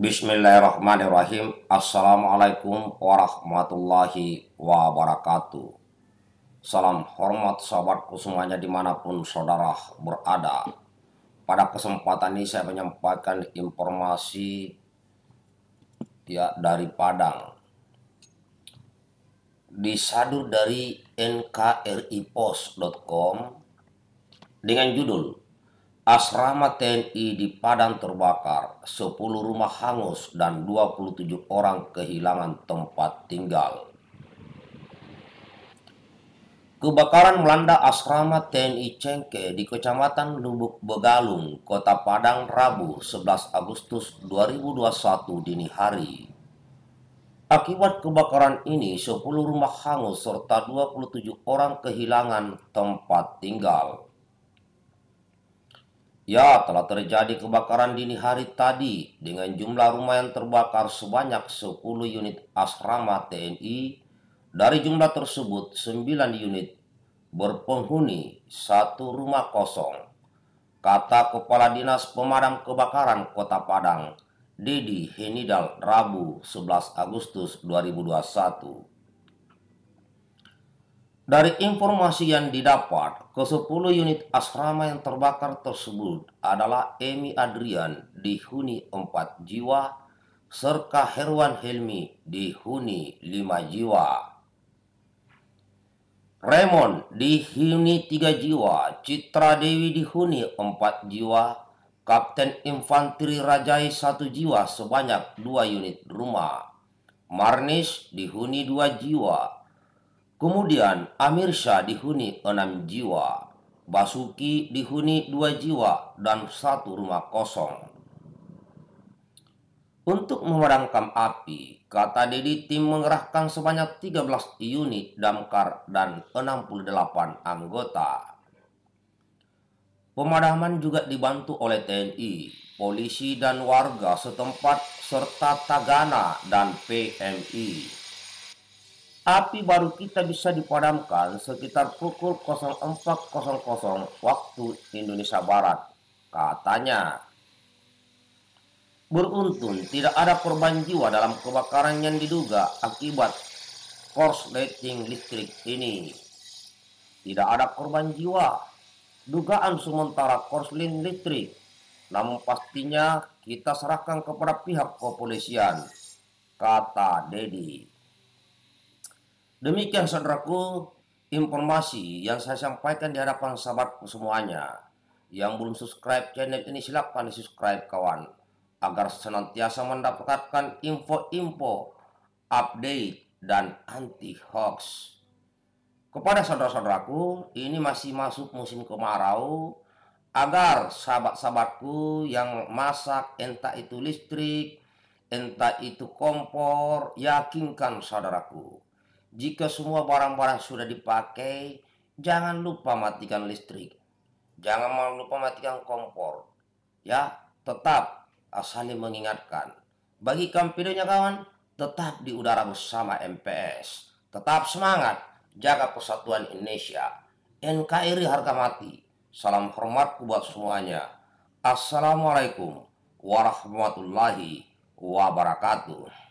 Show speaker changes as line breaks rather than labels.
Bismillahirrahmanirrahim. Assalamualaikum warahmatullahi wabarakatuh. Salam hormat sahabatku semuanya dimanapun saudara berada. Pada kesempatan ini saya menyampaikan informasi ya dari Padang. Disadur dari nkripos.com dengan judul Asrama TNI di Padang terbakar, 10 rumah hangus dan 27 orang kehilangan tempat tinggal. Kebakaran melanda asrama TNI Cengke di Kecamatan Lubuk Begalung, Kota Padang, Rabu 11 Agustus 2021 dini hari. Akibat kebakaran ini, 10 rumah hangus serta 27 orang kehilangan tempat tinggal. Ya, telah terjadi kebakaran dini hari tadi dengan jumlah rumah yang terbakar sebanyak 10 unit asrama TNI. Dari jumlah tersebut, 9 unit berpenghuni, satu rumah kosong. Kata Kepala Dinas Pemadam Kebakaran Kota Padang, Dedi Henidal, Rabu 11 Agustus 2021. Dari informasi yang didapat, ke-10 unit asrama yang terbakar tersebut adalah Emi Adrian dihuni 4 jiwa, serta Herwan Helmi dihuni 5 jiwa. Raymond dihuni 3 jiwa, Citra Dewi dihuni 4 jiwa, Kapten Infanteri Rajai 1 jiwa sebanyak 2 unit rumah. Marnis dihuni 2 jiwa, Kemudian Amir Shah dihuni enam jiwa, Basuki dihuni dua jiwa dan satu rumah kosong. Untuk memadamkan api, kata Dedi tim mengerahkan sebanyak 13 unit damkar dan 68 anggota. Pemadaman juga dibantu oleh TNI, polisi dan warga setempat serta Tagana dan PMI. Api baru kita bisa dipadamkan sekitar pukul 04.00 waktu Indonesia Barat, katanya. Beruntung tidak ada korban jiwa dalam kebakaran yang diduga akibat korsleting listrik ini. Tidak ada korban jiwa. Dugaan sementara korsleting listrik, namun pastinya kita serahkan kepada pihak kepolisian, kata Dedi. Demikian saudaraku informasi yang saya sampaikan di hadapan sahabatku semuanya. Yang belum subscribe channel ini silahkan subscribe kawan. Agar senantiasa mendapatkan info-info, update, dan anti hoax. Kepada saudara-saudaraku, ini masih masuk musim kemarau. Agar sahabat-sahabatku yang masak entah itu listrik, entah itu kompor, yakinkan saudaraku jika semua barang-barang sudah dipakai, jangan lupa matikan listrik. Jangan lupa matikan kompor. Ya, tetap asali mengingatkan. Bagi kampidonya kawan, tetap di udara bersama MPS. Tetap semangat, jaga persatuan Indonesia. NKRI harga mati. Salam hormat buat semuanya. Assalamualaikum warahmatullahi wabarakatuh.